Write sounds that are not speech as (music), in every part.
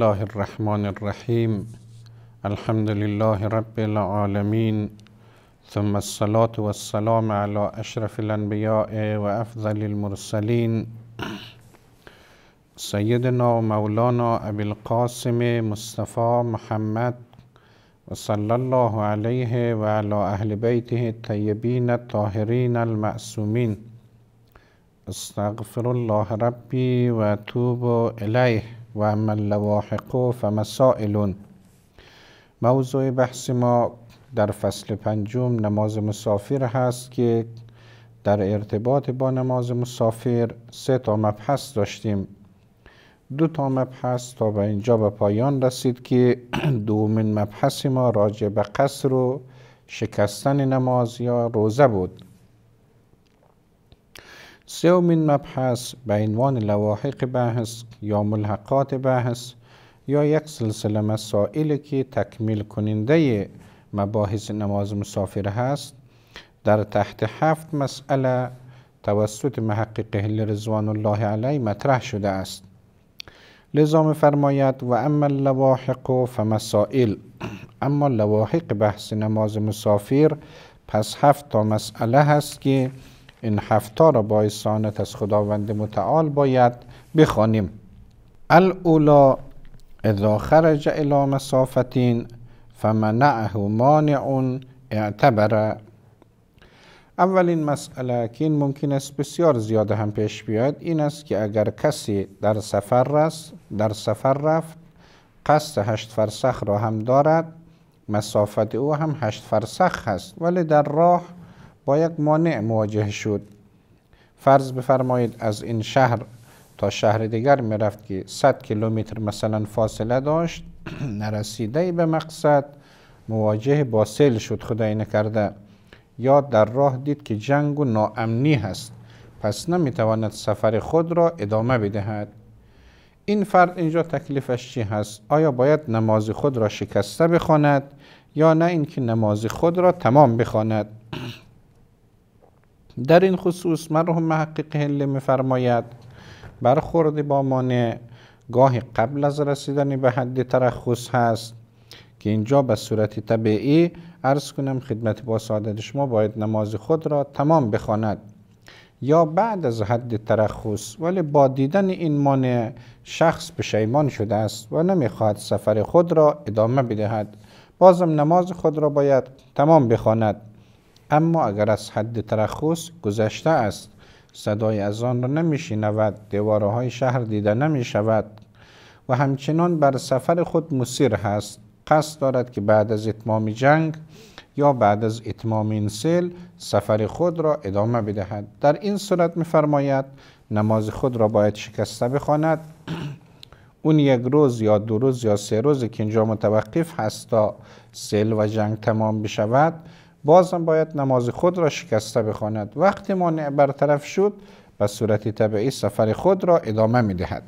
الله الرحمن الرحيم الحمد لله رب العالمين ثم الصلاة والسلام على أشرف الأنبياء وأفضل المرسلين سيدنا ومولانا أبي القاسم مصطفى محمد وصلى الله عليه وعلى أهل بيته الطيبين الطاهرين المأسومين استغفر الله ربي واتوب إليه و اما اللواحق فمسائل موضوع بحث ما در فصل پنجم نماز مسافر هست که در ارتباط با نماز مسافر سه تا مبحث داشتیم دو تا مبحث تا به اینجا به پایان رسید که (clears throat) دومین مبحث ما راجع به قصر و شکستن نماز یا روزه بود سومین مبحث به عنوان لواحق بحث یا ملحقات بحث یا یک سلسله مسائل که تکمیل کننده مباحث نماز مسافر هست در تحت هفت مسئله توسط محقق اهل رضوان الله علیه مطرح شده است لذا فرماید و اما اللواحق فمسائل (clears throat) اما لواحق بحث نماز مسافر پس هفت تا مسئله هست که این هفتا را با استعانت از خداوند متعال باید بخوانیم الاولا اذا خرج الی مسافتین فمنعه مانع اعتبر اولین مسئله که این ممکن است بسیار زیاده هم پیش بیاد این است که اگر کسی در سفر رست در سفر رفت قصد هشت فرسخ را هم دارد مسافت او هم هشت فرسخ هست ولی در راه یک مانع مواجه شد فرض بفرمایید از این شهر تا شهر دیگر میرفت که 100 کیلومتر مثلا فاصله داشت (clears throat) نرسیده به مقصد مواجه با سیل شد خدای کرده یا در راه دید که جنگ و ناامنی هست پس نمیتواند سفر خود را ادامه بدهد این فرد اینجا تکلیفش چی هست؟ آیا باید نماز خود را شکسته بخواند یا نه اینکه نماز خود را تمام بخواند (clears throat) در این خصوص مرحوم محقق هله میفرماید برخورد با مانع گاهی قبل از رسیدن به حد ترخص هست که اینجا به صورت طبیعی عرض کنم خدمت با سعادت شما باید نماز خود را تمام بخواند یا بعد از حد ترخص ولی با دیدن این مانع شخص شیمان شده است و نمیخواهد سفر خود را ادامه بدهد بازم نماز خود را باید تمام بخواند اما اگر از حد ترخص گذشته است صدای از آن را نمی شنود های شهر دیده نمی شود و همچنان بر سفر خود مسیر هست قصد دارد که بعد از اتمام جنگ یا بعد از اتمام این سیل سفر خود را ادامه بدهد در این صورت میفرماید نماز خود را باید شکسته بخواند (clears throat) اون یک روز یا دو روز یا سه روز که اینجا متوقف هست تا سیل و جنگ تمام بشود بازم باید نماز خود را شکسته بخواند وقتی مانع برطرف شد به صورت طبیعی سفر خود را ادامه می دهد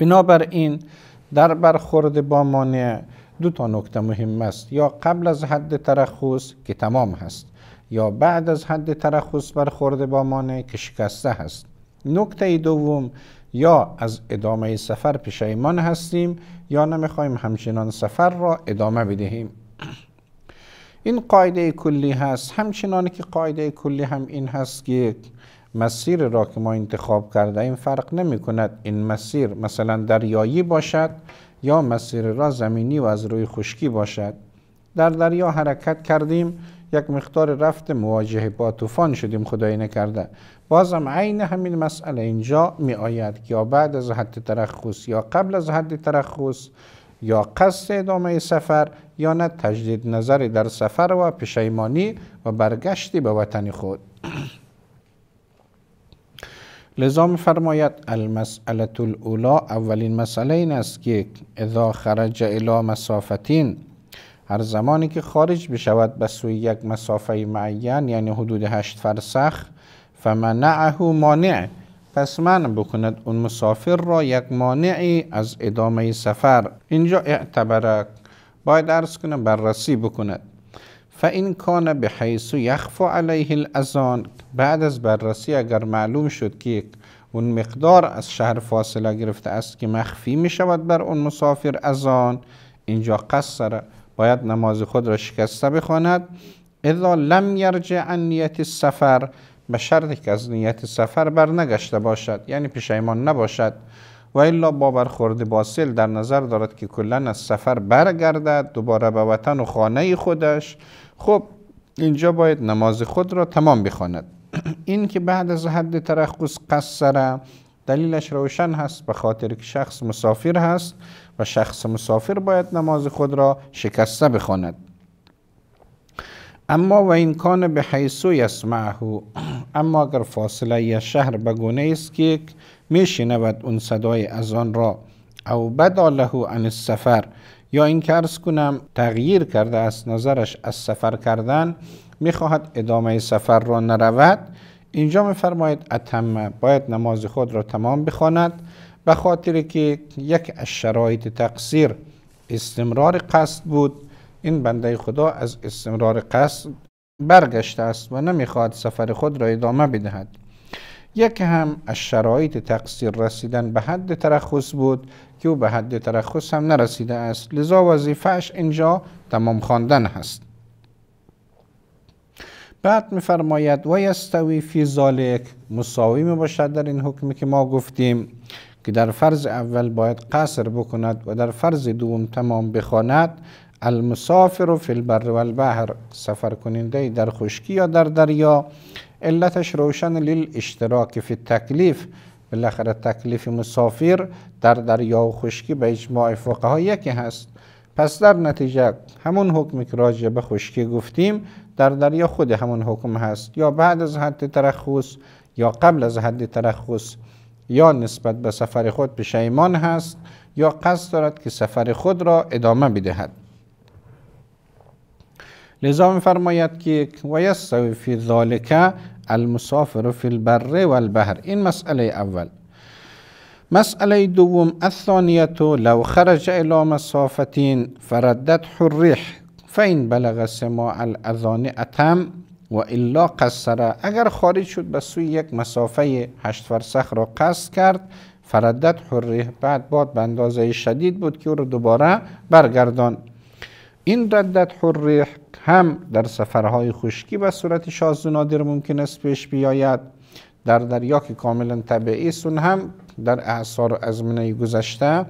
بنابراین در برخورد با مانع دو تا نکته مهم است یا قبل از حد ترخص که تمام هست یا بعد از حد ترخص برخورد با مانع که شکسته هست نکته دوم یا از ادامه سفر پشیمان هستیم یا نمیخوایم همچنان سفر را ادامه بدهیم این قاعده کلی هست همچنان که قاعده کلی هم این هست که مسیر را که ما انتخاب کرده این فرق نمی کند این مسیر مثلا دریایی باشد یا مسیر را زمینی و از روی خشکی باشد در دریا حرکت کردیم یک مقدار رفت مواجه با طوفان شدیم خدای نکرده بازم عین همین مسئله اینجا می آید که یا بعد از حد ترخص یا قبل از حد ترخص یا قصد ادامه سفر یا نه تجدید نظر در سفر و پشیمانی و برگشتی به وطن خود لذا فرماید المسئله الاولا اولین مسئله این است که اذا خرج الی مسافتین هر زمانی که خارج بشود به سوی یک مسافه معین یعنی حدود هشت فرسخ فمنعه مانع من بکند اون مسافر را یک مانعی از ادامه سفر اینجا اعتبرک باید ارز کنه بررسی بکند فان کان به حیث یخفا علیه الازان بعد از بررسی اگر معلوم شد که اون مقدار از شهر فاصله گرفته است که مخفی می شود بر اون مسافر ازان اینجا قصر باید نماز خود را شکسته بخواند اذا لم یرجع عن نیت السفر به شرطی که از نیت سفر بر نگشته باشد یعنی پشیمان نباشد و الا با برخورد باسل در نظر دارد که کلا از سفر برگردد دوباره به وطن و خانه خودش خب اینجا باید نماز خود را تمام بخواند (clears throat) این که بعد از حد ترخص قصره دلیلش روشن هست به خاطر که شخص مسافر هست و شخص مسافر باید نماز خود را شکسته بخواند اما و این کان به حیثو یسمعه اما اگر فاصله یا شهر بگونه است که میشنود اون صدای از آن را او بدا له عن السفر یا این که کنم تغییر کرده از نظرش از سفر کردن میخواهد ادامه سفر را نرود اینجا میفرماید اتم باید نماز خود را تمام بخواند به خاطر که یک از شرایط تقصیر استمرار قصد بود این بنده خدا از استمرار قصد برگشته است و نمیخواهد سفر خود را ادامه بدهد یکی هم از شرایط تقصیر رسیدن به حد ترخص بود که او به حد ترخص هم نرسیده است لذا وظیفهش اینجا تمام خواندن هست بعد میفرماید و یستوی فی ذالک مساوی می باشد در این حکمی که ما گفتیم که در فرض اول باید قصر بکند و در فرض دوم تمام بخواند المسافر فی البر و البحر سفر کننده در خشکی یا در دریا علتش روشن لیل اشتراک فی تکلیف بالاخره تکلیف مسافر در دریا و خشکی به اجماع فقها یکی هست پس در نتیجه همون حکمی که راجع به خشکی گفتیم در دریا خود همون حکم هست یا بعد از حد ترخص یا قبل از حد ترخص یا نسبت به سفر خود پشیمان هست یا قصد دارد که سفر خود را ادامه بدهد لذا میفرماید که ویستوی فی ذالک المسافر فی البر و البحر این مسئله اول مسئله دوم الثانیت لو خرج الى مسافتین فردت الريح فین بلغ سماع الاذان اتم و الا قصره اگر خارج شد به سوی یک مسافه هشت فرسخ را قصد کرد فردت حریح بعد باد به اندازه شدید بود که او را دوباره برگردان این ردت حریح هم در سفرهای خشکی و صورت شاز و ممکن است پیش بیاید در دریا که کاملا طبیعی است اون هم در اعصار ازمنه گذشته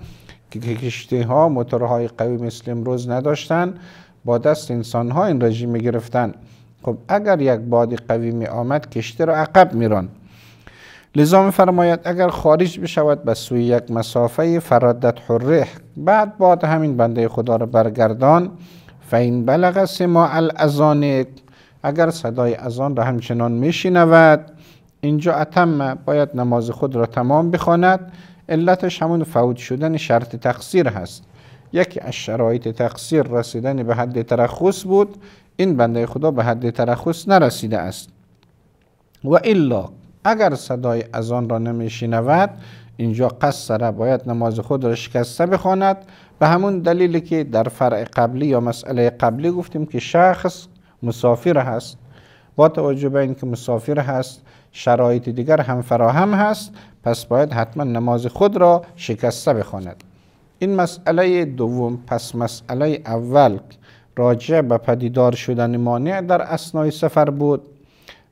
که کشتی ها موتورهای قوی مثل امروز نداشتند، با دست انسان ها این رژیم می گرفتن خب اگر یک باد قوی می آمد کشتی را عقب میران لذا فرماید اگر خارج بشود به سوی یک مسافه فرادت حره بعد باد همین بنده خدا را برگردان فین بلغ سما الازانک اگر صدای اذان را همچنان میشنود اینجا اتم باید نماز خود را تمام بخواند علتش همون فوت شدن شرط تقصیر هست یکی از شرایط تقصیر رسیدن به حد ترخص بود این بنده خدا به حد ترخص نرسیده است و الا اگر صدای آن را نمیشنود اینجا قصره باید نماز خود را شکسته بخواند به همون دلیلی که در فرع قبلی یا مسئله قبلی گفتیم که شخص مسافر هست با توجه به اینکه مسافر هست شرایط دیگر هم فراهم هست پس باید حتما نماز خود را شکسته بخواند این مسئله دوم پس مسئله اول راجع به پدیدار شدن مانع در اسنای سفر بود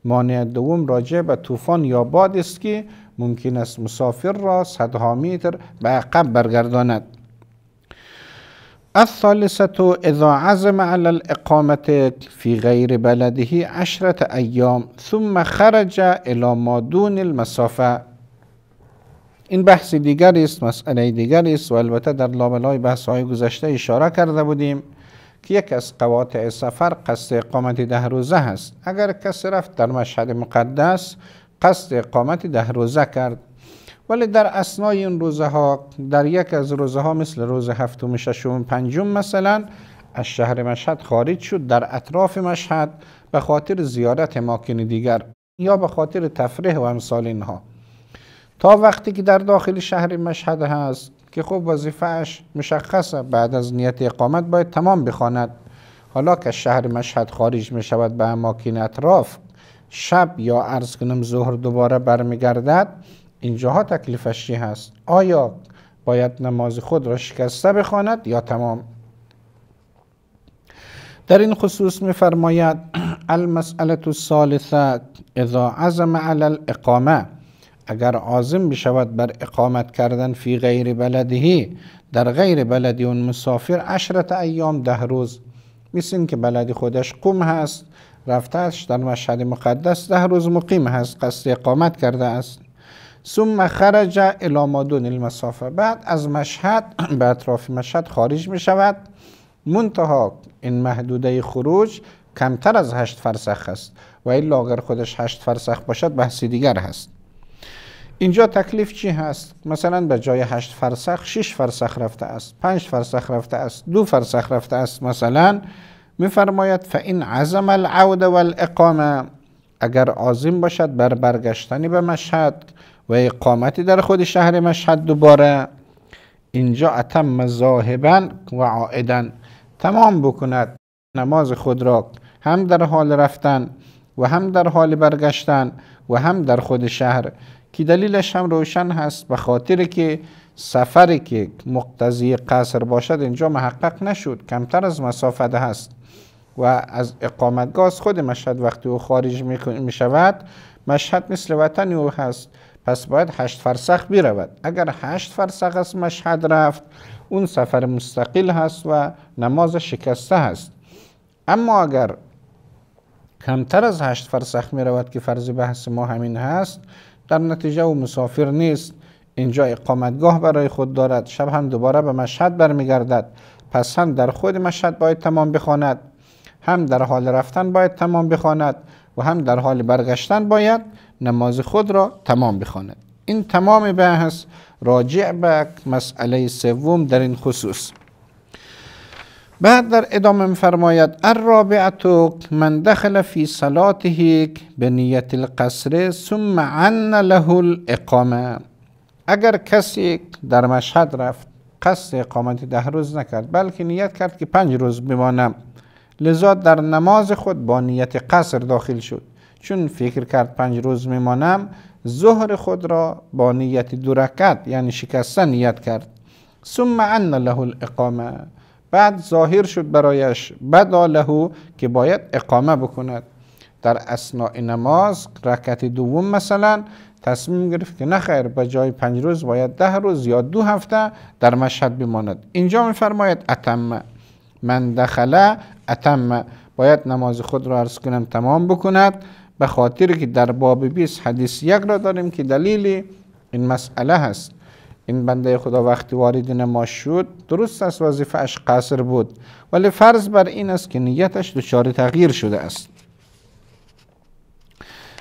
مانع دوم راجع به طوفان یا باد است که ممکن است مسافر را صدها متر به عقب برگرداند الثالثة اذا عزم على الاقامة في غير بلده عشرة ایام ثم خرج الى ما دون المسافه این بحث دیگر است مسئله دیگر است و البته در لابلای بحث های گذشته اشاره کرده بودیم که یک از قواطع سفر قصد اقامت ده روزه هست اگر کسی رفت در مشهد مقدس قصد اقامت ده روزه کرد ولی در اسنای این روزه ها در یک از روزه ها مثل روز هفتم ششم پنجم مثلا از شهر مشهد خارج شد در اطراف مشهد به خاطر زیارت ماکن دیگر یا به خاطر تفریح و امثال اینها تا وقتی که در داخل شهر مشهد هست که خب وظیفهش مشخصه بعد از نیت اقامت باید تمام بخواند حالا که شهر مشهد خارج می شود به اماکین اطراف شب یا عرض کنم ظهر دوباره برمیگردد اینجاها تکلیفش چی هست آیا باید نماز خود را شکسته بخواند یا تمام در این خصوص می فرماید (clears throat) المسئله الثالثه اذا عزم علی الاقامه اگر عازم بشود بر اقامت کردن فی غیر بلدهی در غیر بلدی اون مسافر عشرت ایام ده روز مثل که بلدی خودش قوم هست رفتهش در مشهد مقدس ده روز مقیم هست قصد اقامت کرده است ثم خرج الى مادون المسافه بعد از مشهد به اطراف مشهد خارج می شود منتها این محدوده خروج کمتر از هشت فرسخ است و الا اگر خودش هشت فرسخ باشد بحثی دیگر هست اینجا تکلیف چی هست؟ مثلا به جای هشت فرسخ شش فرسخ رفته است پنج فرسخ رفته است دو فرسخ رفته است مثلا میفرماید این عزم العود والاقامه اگر عازم باشد بر برگشتنی به مشهد و اقامتی در خود شهر مشهد دوباره اینجا اتم ذاهبا و عائدا تمام بکند نماز خود را هم در حال رفتن و هم در حال برگشتن و هم در خود شهر که دلیلش هم روشن هست به خاطر که سفری که مقتضی قصر باشد اینجا محقق نشد کمتر از مسافت هست و از اقامتگاه خود مشهد وقتی او خارج می شود مشهد مثل وطن او هست پس باید هشت فرسخ بیرود اگر هشت فرسخ از مشهد رفت اون سفر مستقل هست و نماز شکسته هست اما اگر کمتر از هشت فرسخ می رود که فرض بحث ما همین هست در نتیجه او مسافر نیست اینجا اقامتگاه برای خود دارد شب هم دوباره به مشهد برمیگردد پس هم در خود مشهد باید تمام بخواند هم در حال رفتن باید تمام بخواند و هم در حال برگشتن باید نماز خود را تمام بخواند این تمام بحث راجع به مسئله سوم در این خصوص بعد در ادامه میفرماید الرابعت من دخل فی صلاته به نیت القصر ثم عن له الاقامه اگر کسی در مشهد رفت قصد اقامت ده روز نکرد بلکه نیت کرد که پنج روز بمانم لذا در نماز خود با نیت قصر داخل شد چون فکر کرد پنج روز میمانم ظهر خود را با نیت دورکت یعنی شکستن نیت کرد ثم عن له الاقامه بعد ظاهر شد برایش بدا که باید اقامه بکند در اسناء نماز رکعت دوم مثلا تصمیم گرفت که نخیر به جای پنج روز باید ده روز یا دو هفته در مشهد بماند اینجا میفرماید اتم من دخله اتم باید نماز خود را عرض کنم تمام بکند به خاطر که در باب 20 حدیث یک را داریم که دلیلی این مسئله هست این بنده خدا وقتی وارد ما شد درست است وظیفه اش قصر بود ولی فرض بر این است که نیتش دچار تغییر شده است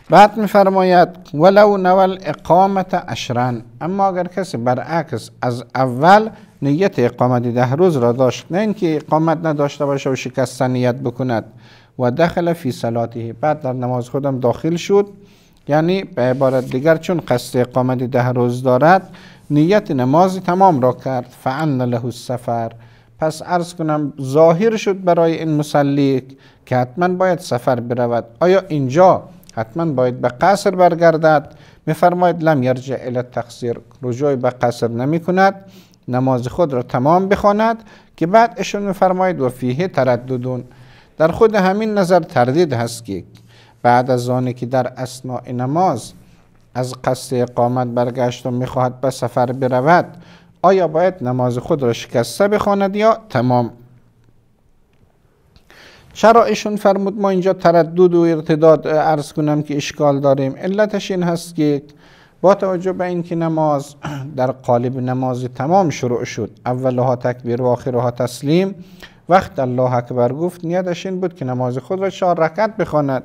بعد میفرماید ولو نول اقامت اشرن اما اگر کسی برعکس از اول نیت اقامت ده روز را داشت نه اینکه اقامت نداشته باشه و شکستن نیت بکند و دخل فی صلاته بعد در نماز خودم داخل شد یعنی به عبارت دیگر چون قصد اقامت ده روز دارد نیت نماز تمام را کرد فعن له السفر پس عرض کنم ظاهر شد برای این مسلیک که حتما باید سفر برود آیا اینجا حتما باید به قصر برگردد میفرماید لم یرجع الی تقصیر رجوع به قصر نمی کند نماز خود را تمام بخواند که بعد اشون میفرماید و فیه ترددون در خود همین نظر تردید هست که بعد از آنی که در اسنای نماز از قصد اقامت برگشت و میخواهد به سفر برود آیا باید نماز خود را شکسته بخواند یا تمام چرا ایشون فرمود ما اینجا تردد و ارتداد عرض کنم که اشکال داریم علتش این هست که با توجه به اینکه نماز (clears throat) در قالب نماز تمام شروع شد اولها تکبیر و آخرها تسلیم وقت الله اکبر گفت نیتش این بود که نماز خود را چهار رکعت بخواند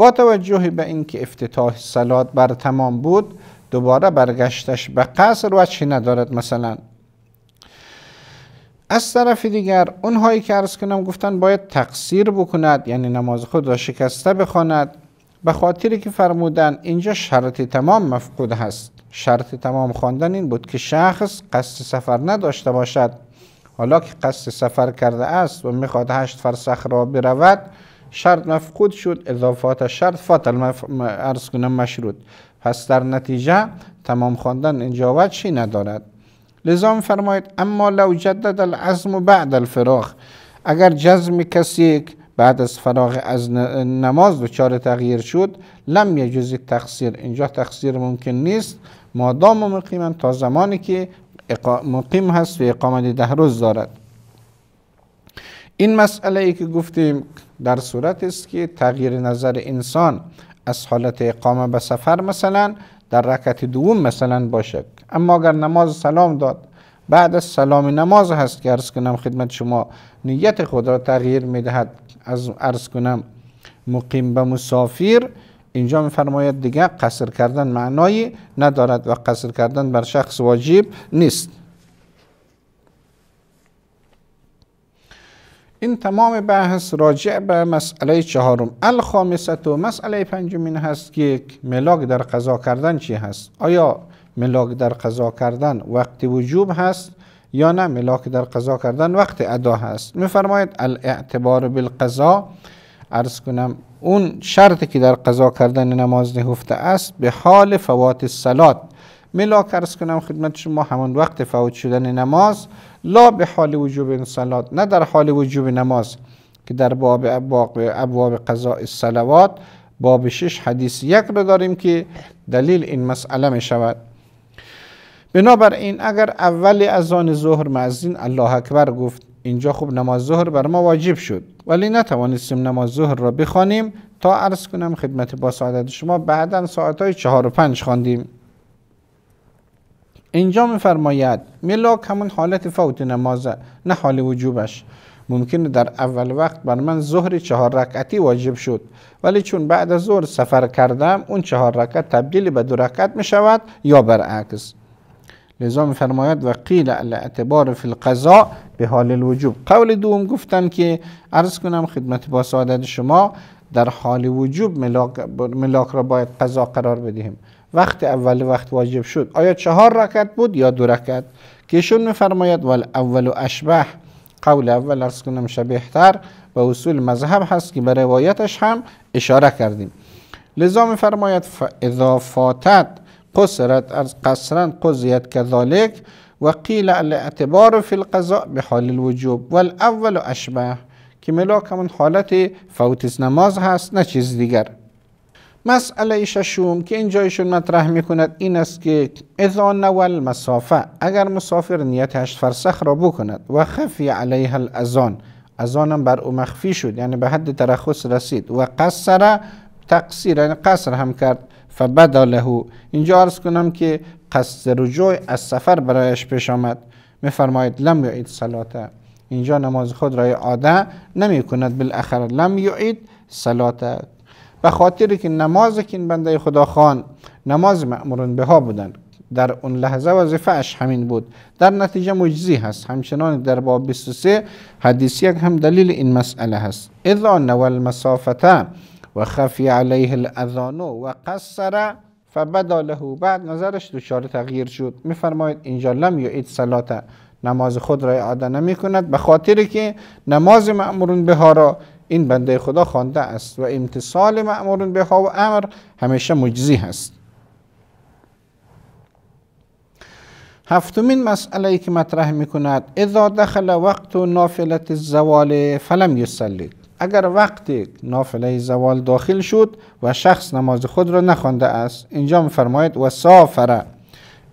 با توجه به اینکه افتتاح سلات بر تمام بود دوباره برگشتش به قصر وچی ندارد مثلا از طرف دیگر اونهایی که ارز کنم گفتن باید تقصیر بکند یعنی نماز خود را شکسته بخواند به خاطری که فرمودن اینجا شرط تمام مفقود هست شرط تمام خواندن این بود که شخص قصد سفر نداشته باشد حالا که قصد سفر کرده است و میخواد هشت فرسخ را برود شرط مفقود شد اضافات شرط فات ارز کنم مشروط پس در نتیجه تمام خواندن اینجا ندارد لذا فرماید اما لو جدد العزم بعد الفراغ اگر جزم کسی بعد از فراغ از نماز دچار تغییر شد لم یجوز تقصیر اینجا تقصیر ممکن نیست مادام و مقیما تا زمانی که مقیم هست و اقامت ده روز دارد این مسئله ای که گفتیم در صورت است که تغییر نظر انسان از حالت اقامه به سفر مثلا در رکعت دوم مثلا باشد اما اگر نماز سلام داد بعد از سلام نماز هست که ارز کنم خدمت شما نیت خود را تغییر میدهد از عرض کنم مقیم به مسافر اینجا میفرماید دیگه قصر کردن معنایی ندارد و قصر کردن بر شخص واجب نیست این تمام بحث راجع به مسئله چهارم الخامست و مسئله پنجمین هست که ملاک در قضا کردن چی هست آیا ملاک در قضا کردن وقت وجوب هست یا نه ملاک در قضا کردن وقت ادا هست میفرماید الاعتبار بالقضا ارز کنم اون شرطی که در قضا کردن نماز نهفته است به حال فوات سلات ملاک ارز کنم خدمت شما همان وقت فوت شدن نماز لا به حال وجوب صلات نه در حال وجوب نماز که در باب ابواب, ابواب قضاء صلوات باب شش حدیث یک رو داریم که دلیل این مسئله می شود بنابراین اگر اول اذان ظهر معزین الله اکبر گفت اینجا خوب نماز ظهر بر ما واجب شد ولی نتوانستیم نماز ظهر را بخوانیم تا عرض کنم خدمت با سعادت شما بعدا ساعتهای چهار و پنج خواندیم اینجا میفرماید ملاک همون حالت فوت نمازه نه حال وجوبش ممکنه در اول وقت بر من ظهر چهار رکعتی واجب شد ولی چون بعد از ظهر سفر کردم اون چهار رکعت تبدیل به دو رکعت می شود یا برعکس لذا می فرماید و قیل اعتبار فی القضاء به حال الوجوب قول دوم گفتن که عرض کنم خدمت با سعادت شما در حال وجوب ملاک, ملاک را باید قضا قرار بدهیم وقت اول وقت واجب شد آیا چهار رکعت بود یا دو رکت که ایشون میفرماید ول اول و اشبه قول اول ارز کنم شبیهتر به اصول مذهب هست که به روایتش هم اشاره کردیم لذا فرماید اذا فاتت قصرت از قصرا قضیت کذالک و قیل الاعتبار فی القضاء به حال الوجوب اول و اشبه که ملاک همون حالت فوتس نماز هست نه چیز دیگر مسئله ششم که اینجایشون مطرح میکند این است که اذا نول مسافه اگر مسافر نیت هشت فرسخ را بکند و خفی علیه الازان ازانم بر او مخفی شد یعنی به حد ترخص رسید و قصر تقصیر یعنی قصر هم کرد فبداله اینجا عرض کنم که قصد جوی از سفر برایش پیش آمد میفرماید لم یعید صلاته اینجا نماز خود را عاده نمی کند بالاخره لم یعید سلاته به خاطر که نماز که این بنده خدا خان نماز مأمورون به ها بودند در اون لحظه وظیفه اش همین بود در نتیجه مجزی هست همچنان در باب 23 حدیث یک هم دلیل این مسئله هست اذا نول مسافته و خفی علیه الاذانو و قصر فبدا له بعد نظرش دوچار تغییر شد میفرماید اینجا لم یعید صلات نماز خود را اعاده نمی کند به خاطر که نماز معمرون به را این بنده خدا خوانده است و امتصال مأمورون به ها و امر همیشه مجزی هست هفتمین مسئله ای که مطرح می کند اذا دخل وقت و نافلت فلم یسلید اگر وقتی نافله زوال داخل شد و شخص نماز خود را نخوانده است اینجا میفرماید و سافره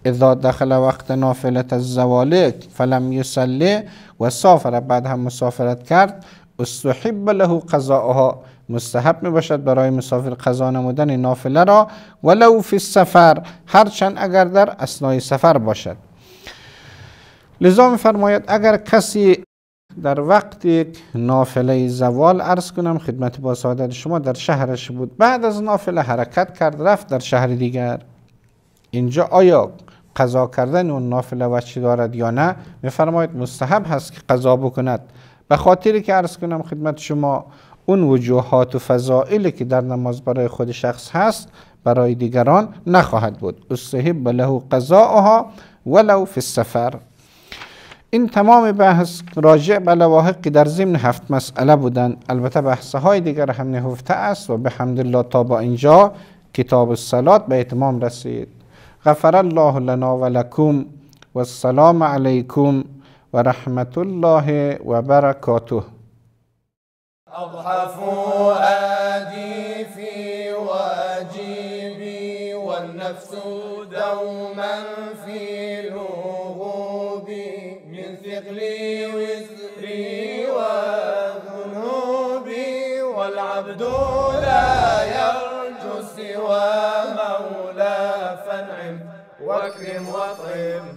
اذا دخل وقت نافلت الزوال فلم یسلی و سافره بعد هم مسافرت کرد استحب له قضاءها مستحب می باشد برای مسافر قضا نمودن نافله را ولو فی السفر هرچند اگر در اسنای سفر باشد لذا فرماید اگر کسی در وقت نافله زوال عرض کنم خدمت با سعادت شما در شهرش بود بعد از نافله حرکت کرد رفت در شهر دیگر اینجا آیا قضا کردن اون نافله وچی دارد یا نه میفرماید مستحب هست که قضا بکند و خاطر که عرض کنم خدمت شما اون وجوهات و فضائلی که در نماز برای خود شخص هست برای دیگران نخواهد بود استحب له قضاءها ولو فی السفر این تمام بحث راجع به لواحق که در ضمن هفت مسئله بودند البته بحث های دیگر هم نهفته است و به حمد الله تا با اینجا کتاب الصلات به اتمام رسید غفر الله لنا و لکم و السلام علیکم ورحمة الله وبركاته أضحى فؤادي في واجبي والنفس دوما في لغوبي من ثقل وزري وذنوبي والعبد لا يرجو سوى مولى فانعم واكرم واطعم